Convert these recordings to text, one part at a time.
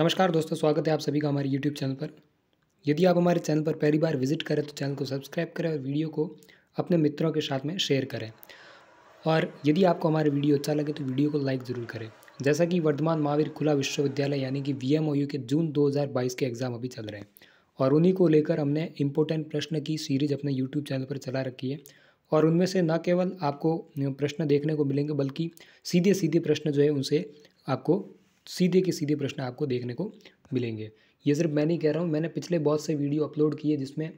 नमस्कार दोस्तों स्वागत है आप सभी का हमारे यूट्यूब चैनल पर यदि आप हमारे चैनल पर पहली बार विजिट करें तो चैनल को सब्सक्राइब करें और वीडियो को अपने मित्रों के साथ में शेयर करें और यदि आपको हमारा वीडियो अच्छा लगे तो वीडियो को लाइक ज़रूर करें जैसा कि वर्धमान महावीर खुला विश्वविद्यालय यानी कि वी के जून दो के एग्ज़ाम अभी चल रहे हैं और उन्हीं को लेकर हमने इम्पोर्टेंट प्रश्न की सीरीज अपने यूट्यूब चैनल पर चला रखी है और उनमें से न केवल आपको प्रश्न देखने को मिलेंगे बल्कि सीधे सीधे प्रश्न जो है उनसे आपको सीधे के सीधे प्रश्न आपको देखने को मिलेंगे ये सिर्फ मैं नहीं कह रहा हूँ मैंने पिछले बहुत से वीडियो अपलोड किए जिसमें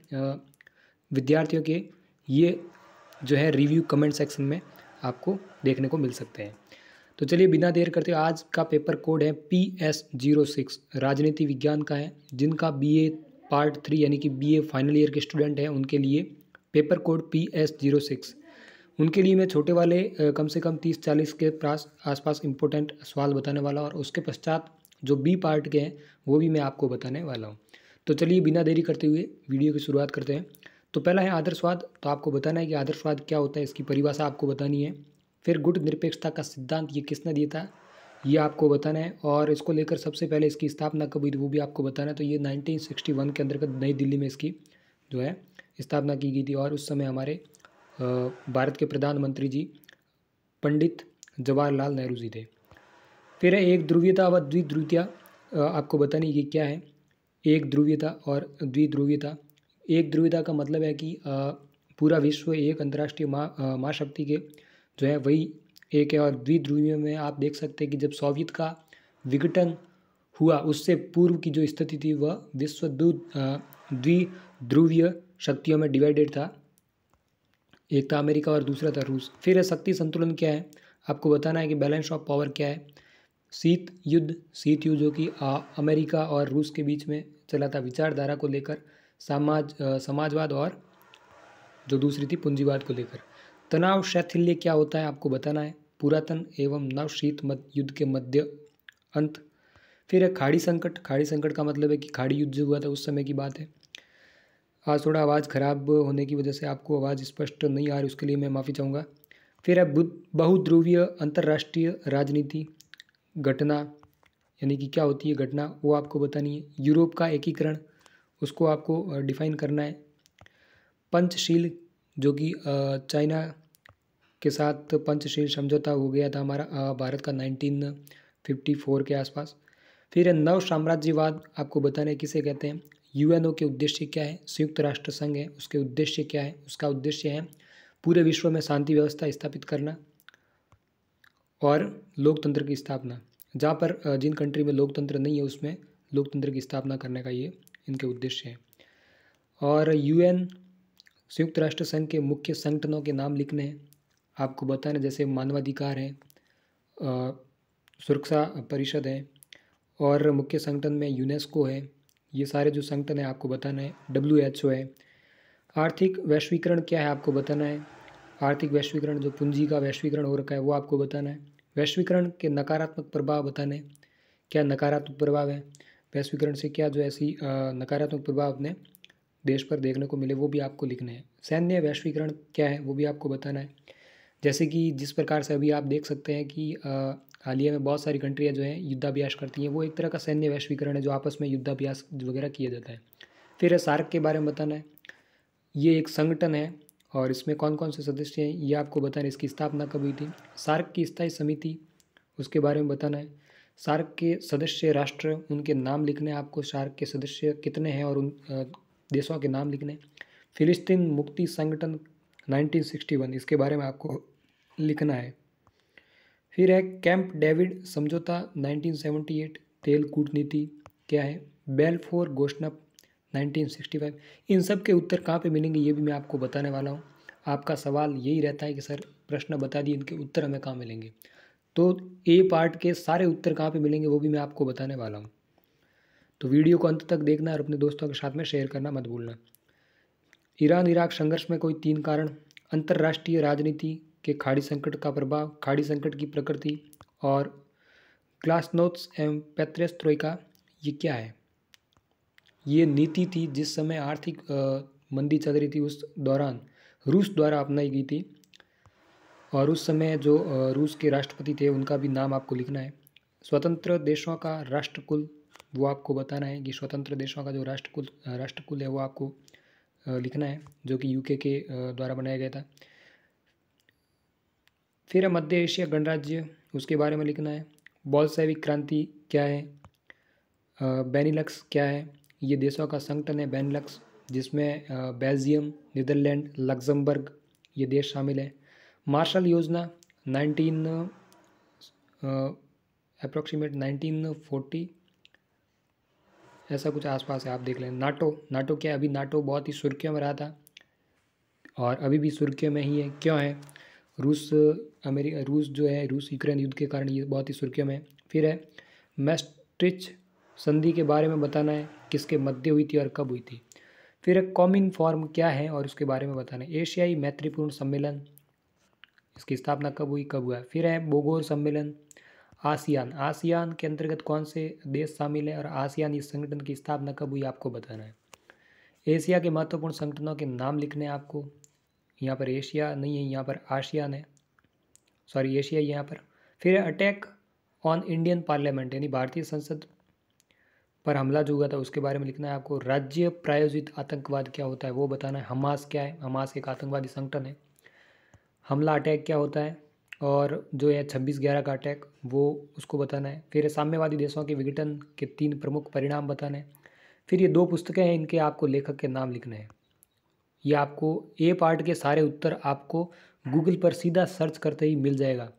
विद्यार्थियों के ये जो है रिव्यू कमेंट सेक्शन में आपको देखने को मिल सकते हैं तो चलिए बिना देर करते आज का पेपर कोड है पी एस जीरो सिक्स राजनीति विज्ञान का है जिनका बी ए पार्ट थ्री यानी कि बी ए फाइनल ईयर के स्टूडेंट हैं उनके लिए paper code P S zero six उनके लिए मैं छोटे वाले कम से कम तीस चालीस के पास आसपास इम्पोर्टेंट सवाल बताने वाला और उसके पश्चात जो बी पार्ट के हैं वो भी मैं आपको बताने वाला हूँ तो चलिए बिना देरी करते हुए वीडियो की शुरुआत करते हैं तो पहला है आदर्शवाद तो आपको बताना है कि आदर्शवाद क्या होता है इसकी परिभाषा आपको बतानी है फिर गुट निरपेक्षता का सिद्धांत ये किसने दिया था ये आपको बताना है और इसको लेकर सबसे पहले इसकी स्थापना कब हुई वो भी आपको बताना है तो ये 1961 के अंतर्गत नई दिल्ली में इसकी जो है स्थापना की गई थी और उस समय हमारे भारत के प्रधानमंत्री जी पंडित जवाहरलाल नेहरू जी थे फिर है एक ध्रुवीयता व द्विध्रुवीयता आपको बतानी ये क्या है एक ध्रुवीयता और द्विध्रुवीयता एक ध्रुवीयता का मतलब है कि पूरा विश्व एक अंतर्राष्ट्रीय महाशक्ति के जो है वही एक है और द्विध्रुवीय में आप देख सकते हैं कि जब सोवियत का विघटन हुआ उससे पूर्व की जो स्थिति थी वह विश्व द्विध्रुवीय शक्तियों में डिवाइडेड था एक था अमेरिका और दूसरा था रूस फिर है शक्ति संतुलन क्या है आपको बताना है कि बैलेंस ऑफ पावर क्या है शीत युद्ध शीत युद्ध जो कि अमेरिका और रूस के बीच में चला था विचारधारा को लेकर समाज समाजवाद और जो दूसरी थी पूंजीवाद को लेकर तनाव शैथिल्य क्या होता है आपको बताना है पुरातन एवं नव नवशीत युद्ध के मध्य अंत फिर है खाड़ी संकट खाड़ी संकट का मतलब है कि खाड़ी युद्ध जो हुआ था उस समय की बात है आज हाँ, थोड़ा आवाज़ ख़राब होने की वजह से आपको आवाज़ स्पष्ट नहीं आ रही उसके लिए मैं माफ़ी चाहूँगा फिर है बुद्ध बहुध्रुवीय अंतर्राष्ट्रीय राजनीति घटना यानी कि क्या होती है घटना वो आपको बतानी है यूरोप का एकीकरण उसको आपको डिफाइन करना है पंचशील जो कि चाइना के साथ पंचशील समझौता हो गया था हमारा भारत का 1954 के आसपास फिर नव साम्राज्यवाद आपको बताना है किसे कहते हैं यूएनओ के उद्देश्य क्या है संयुक्त राष्ट्र संघ है उसके उद्देश्य क्या है उसका उद्देश्य है पूरे विश्व में शांति व्यवस्था स्थापित करना और लोकतंत्र की स्थापना जहाँ पर जिन कंट्री में लोकतंत्र नहीं है उसमें लोकतंत्र की स्थापना करने का ये इनके उद्देश्य है और यूएन संयुक्त राष्ट्र संघ के मुख्य संगठनों के नाम लिखने हैं आपको बताना जैसे मानवाधिकार है सुरक्षा परिषद है और मुख्य संगठन में यूनेस्को है ये सारे जो संगठन है आपको बताना है डब्ल्यू एच ओ है आर्थिक वैश्वीकरण क्या है आपको बताना है आर्थिक वैश्वीकरण जो पूंजी का वैश्वीकरण हो रखा है वो आपको बताना है वैश्वीकरण के नकारात्मक प्रभाव बताने क्या नकारात्मक प्रभाव है वैश्वीकरण से क्या जो ऐसी नकारात्मक प्रभाव अपने देश पर देखने को मिले वो भी आपको लिखना है सैन्य वैश्वीकरण क्या है वो भी आपको बताना है जैसे कि जिस प्रकार से अभी आप देख सकते हैं कि हाल ही में बहुत सारी कंट्रियाँ जो हैं युद्धाभ्यास करती हैं वो एक तरह का सैन्य वैश्वीकरण है जो आपस में युद्धाभ्यास वगैरह किया जाता है फिर है सार्क के बारे में बताना है ये एक संगठन है और इसमें कौन कौन से सदस्य हैं ये आपको बताना है इसकी स्थापना कब हुई थी सार्क की स्थायी समिति उसके बारे में बताना है सार्क के सदस्य राष्ट्र उनके नाम लिखने आपको सार्क के सदस्य कितने हैं और उन देशों के नाम लिखने फिलिस्तीन मुक्ति संगठन 1961 इसके बारे में आपको लिखना है फिर है कैंप डेविड समझौता 1978 तेल कूटनीति क्या है बेल फोर घोषणा 1965 इन सब के उत्तर कहाँ पे मिलेंगे ये भी मैं आपको बताने वाला हूँ आपका सवाल यही रहता है कि सर प्रश्न बता दिए इनके उत्तर हमें कहाँ मिलेंगे तो ए पार्ट के सारे उत्तर कहाँ पे मिलेंगे वो भी मैं आपको बताने वाला हूँ तो वीडियो को अंत तक देखना और अपने दोस्तों के साथ में शेयर करना मत भूलना ईरान इराक संघर्ष में कोई तीन कारण अंतर्राष्ट्रीय राजनीति के खाड़ी संकट का प्रभाव खाड़ी संकट की प्रकृति और ग्लासनोट्स एवं का ये क्या है ये नीति थी जिस समय आर्थिक मंदी चल रही थी उस दौरान रूस द्वारा अपनाई गई थी और उस समय जो रूस के राष्ट्रपति थे उनका भी नाम आपको लिखना है स्वतंत्र देशों का राष्ट्रकुल वो आपको बताना है कि स्वतंत्र देशों का जो राष्ट्रकुल राष्ट्रकुल है वो आपको लिखना है जो कि यूके के द्वारा बनाया गया था फिर है मध्य एशिया गणराज्य उसके बारे में लिखना है बॉल्सैविक क्रांति क्या है बेनिलक्स क्या है ये देशों का संगठन है बेनिलक्स जिसमें बेल्जियम नीदरलैंड लग्जमबर्ग ये देश शामिल है मार्शल योजना नाइनटीन अप्रोक्सीमेट नाइनटीन फोर्टी ऐसा कुछ आसपास है आप देख लें नाटो नाटो क्या है अभी नाटो बहुत ही सुर्खियों में रहा था और अभी भी सुर्खियों में ही है क्यों है रूस अमेरिका रूस जो है रूस यूक्रेन युद्ध के कारण ये बहुत ही सुर्खियों में फिर है मैस्ट्रिच संधि के बारे में बताना है किसके मध्य हुई थी और कब हुई थी फिर एक कॉमिन फॉर्म क्या है और उसके बारे में बताना है एशियाई मैत्रीपूर्ण सम्मेलन इसकी स्थापना कब हुई कब हुआ फिर है बोगोर सम्मेलन आसियान आसियान के अंतर्गत कौन से देश शामिल हैं और आसियान इस संगठन की स्थापना कब हुई आपको बताना है एशिया के महत्वपूर्ण संगठनों के नाम लिखने हैं आपको यहाँ पर एशिया नहीं है यहाँ पर आशियान है सॉरी एशिया यहाँ पर फिर अटैक ऑन इंडियन पार्लियामेंट यानी भारतीय संसद पर हमला जो हुआ था उसके बारे में लिखना है आपको राज्य प्रायोजित आतंकवाद क्या होता है वो बताना है हमास क्या है हमास एक आतंकवादी संगठन है हमला अटैक क्या होता है और जो है छब्बीस ग्यारह का अटैक वो उसको बताना है फिर साम्यवादी देशों के विघटन के तीन प्रमुख परिणाम बताना है फिर ये दो पुस्तकें हैं इनके आपको लेखक के नाम लिखने हैं ये आपको ए पार्ट के सारे उत्तर आपको गूगल पर सीधा सर्च करते ही मिल जाएगा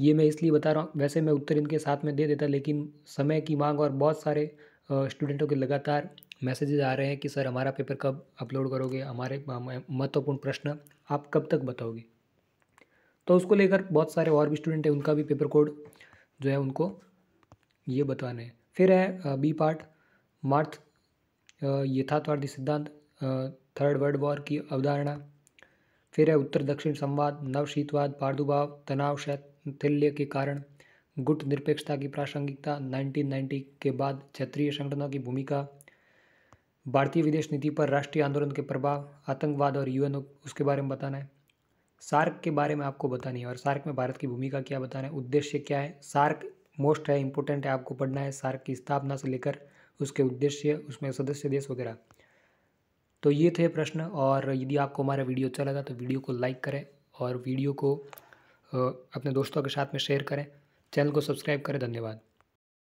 ये मैं इसलिए बता रहा हूँ वैसे मैं उत्तर इनके साथ में दे देता लेकिन समय की मांग और बहुत सारे स्टूडेंटों के लगातार मैसेजेज आ रहे हैं कि सर हमारा पेपर कब अपलोड करोगे हमारे महत्वपूर्ण प्रश्न आप कब तक बताओगे तो उसको लेकर बहुत सारे और भी स्टूडेंट हैं उनका भी पेपर कोड जो है उनको ये बताना है फिर है बी पार्ट मार्थ यथार्थवादी सिद्धांत थर्ड वर्ल्ड वॉर की अवधारणा फिर है उत्तर दक्षिण संवाद नवशीतवाद पार्दुभाव तनाव शैथिल्य के कारण गुट निरपेक्षता की प्रासंगिकता 1990 के बाद क्षेत्रीय संगठनों की भूमिका भारतीय विदेश नीति पर राष्ट्रीय आंदोलन के प्रभाव आतंकवाद और यूएन उसके बारे में बताना है सार्क के बारे में आपको बतानी है और सार्क में भारत की भूमिका क्या बताना है उद्देश्य क्या है सार्क मोस्ट है इंपॉर्टेंट है आपको पढ़ना है सार्क की स्थापना से लेकर उसके उद्देश्य उसमें सदस्य देश वगैरह तो ये थे प्रश्न और यदि आपको हमारा वीडियो अच्छा लगा तो वीडियो को लाइक करें और वीडियो को अपने दोस्तों के साथ में शेयर करें चैनल को सब्सक्राइब करें धन्यवाद